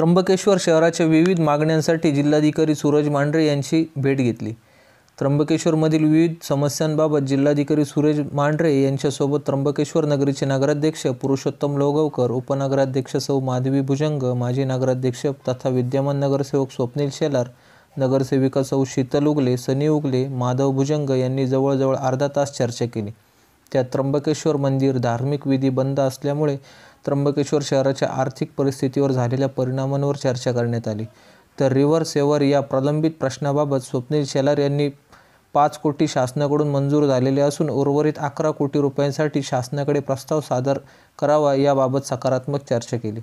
त्र्यंबकेश्वर शहराच्या विविध मागण्यांसाठी जिल्हाधिकारी सूरज मांढरे यांची भेट घेतली त्र्यंबकेश्वरमधील विविध समस्यांबाबत जिल्हाधिकारी सूरज मांढरे यांच्यासोबत त्र्यंबकेश्वर नगरीचे नगराध्यक्ष पुरुषोत्तम लोगवकर उपनगराध्यक्ष सौ माधवी भुजंग माजी नगराध्यक्ष तथा विद्यमान नगरसेवक स्वप्नील शेलार नगरसेविका सौ शीतल उगले सनी उगले माधव भुजंग यांनी जवळजवळ अर्धा तास चर्चा केली त्यात त्र्यंबकेश्वर मंदिर धार्मिक विधी बंद असल्यामुळे त्र्यंबकेश्वर शहराच्या आर्थिक परिस्थितीवर झालेल्या परिणामांवर चर्चा करण्यात आली तर रिव्हर सेवर या प्रलंबित प्रश्नाबाबत स्वप्नील शेलार यांनी पाच कोटी शासनाकडून मंजूर झालेले असून उर्वरित अकरा कोटी रुपयांसाठी शासनाकडे प्रस्ताव सादर करावा याबाबत सकारात्मक चर्चा केली